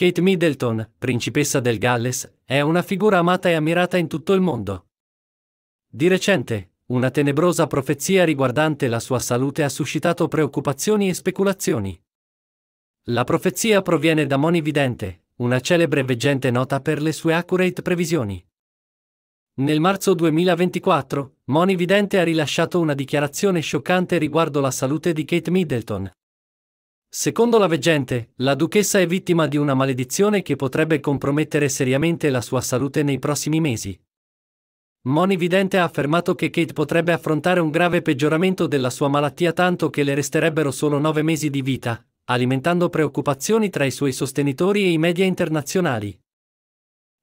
Kate Middleton, principessa del Galles, è una figura amata e ammirata in tutto il mondo. Di recente, una tenebrosa profezia riguardante la sua salute ha suscitato preoccupazioni e speculazioni. La profezia proviene da Moni Vidente, una celebre veggente nota per le sue accurate previsioni. Nel marzo 2024, Moni Vidente ha rilasciato una dichiarazione scioccante riguardo la salute di Kate Middleton. Secondo la veggente, la duchessa è vittima di una maledizione che potrebbe compromettere seriamente la sua salute nei prossimi mesi. Moni Vidente ha affermato che Kate potrebbe affrontare un grave peggioramento della sua malattia tanto che le resterebbero solo nove mesi di vita, alimentando preoccupazioni tra i suoi sostenitori e i media internazionali.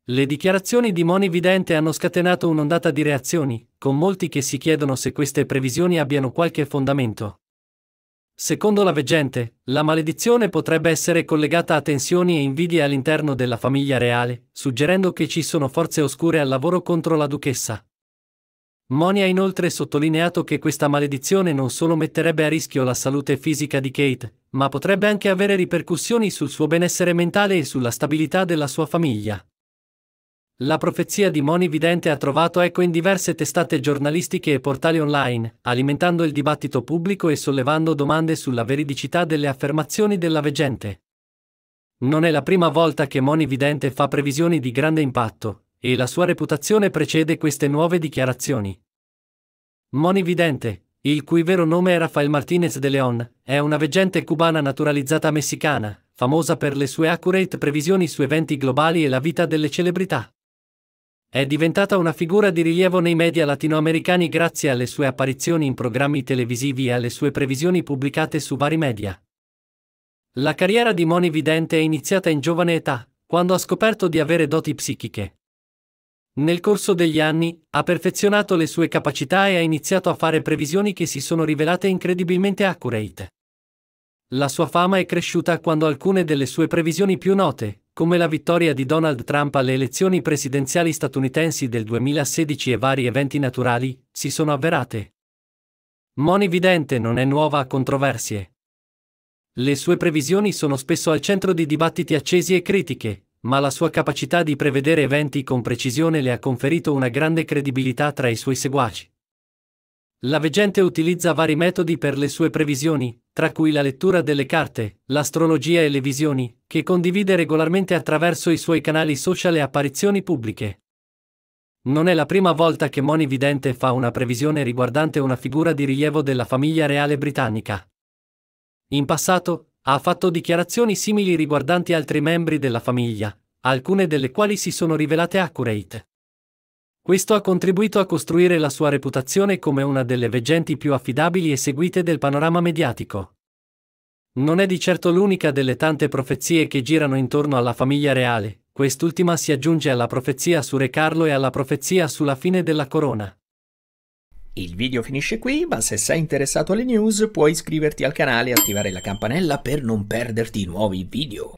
Le dichiarazioni di Moni Vidente hanno scatenato un'ondata di reazioni, con molti che si chiedono se queste previsioni abbiano qualche fondamento. Secondo la veggente, la maledizione potrebbe essere collegata a tensioni e invidie all'interno della famiglia reale, suggerendo che ci sono forze oscure al lavoro contro la duchessa. Moni ha inoltre sottolineato che questa maledizione non solo metterebbe a rischio la salute fisica di Kate, ma potrebbe anche avere ripercussioni sul suo benessere mentale e sulla stabilità della sua famiglia. La profezia di Moni Vidente ha trovato eco in diverse testate giornalistiche e portali online, alimentando il dibattito pubblico e sollevando domande sulla veridicità delle affermazioni della veggente. Non è la prima volta che Moni Vidente fa previsioni di grande impatto, e la sua reputazione precede queste nuove dichiarazioni. Moni Vidente, il cui vero nome era Rafael Martinez de Leon, è una veggente cubana naturalizzata messicana, famosa per le sue accurate previsioni su eventi globali e la vita delle celebrità. È diventata una figura di rilievo nei media latinoamericani grazie alle sue apparizioni in programmi televisivi e alle sue previsioni pubblicate su vari media. La carriera di Moni Vidente è iniziata in giovane età, quando ha scoperto di avere doti psichiche. Nel corso degli anni ha perfezionato le sue capacità e ha iniziato a fare previsioni che si sono rivelate incredibilmente accurate. La sua fama è cresciuta quando alcune delle sue previsioni più note, come la vittoria di Donald Trump alle elezioni presidenziali statunitensi del 2016 e vari eventi naturali, si sono avverate. Moni Vidente non è nuova a controversie. Le sue previsioni sono spesso al centro di dibattiti accesi e critiche, ma la sua capacità di prevedere eventi con precisione le ha conferito una grande credibilità tra i suoi seguaci. La veggente utilizza vari metodi per le sue previsioni, tra cui la lettura delle carte, l'astrologia e le visioni, che condivide regolarmente attraverso i suoi canali social e apparizioni pubbliche. Non è la prima volta che Moni Vidente fa una previsione riguardante una figura di rilievo della famiglia reale britannica. In passato, ha fatto dichiarazioni simili riguardanti altri membri della famiglia, alcune delle quali si sono rivelate accurate. Questo ha contribuito a costruire la sua reputazione come una delle veggenti più affidabili e seguite del panorama mediatico. Non è di certo l'unica delle tante profezie che girano intorno alla famiglia reale, quest'ultima si aggiunge alla profezia su Re Carlo e alla profezia sulla fine della corona. Il video finisce qui, ma se sei interessato alle news puoi iscriverti al canale e attivare la campanella per non perderti i nuovi video.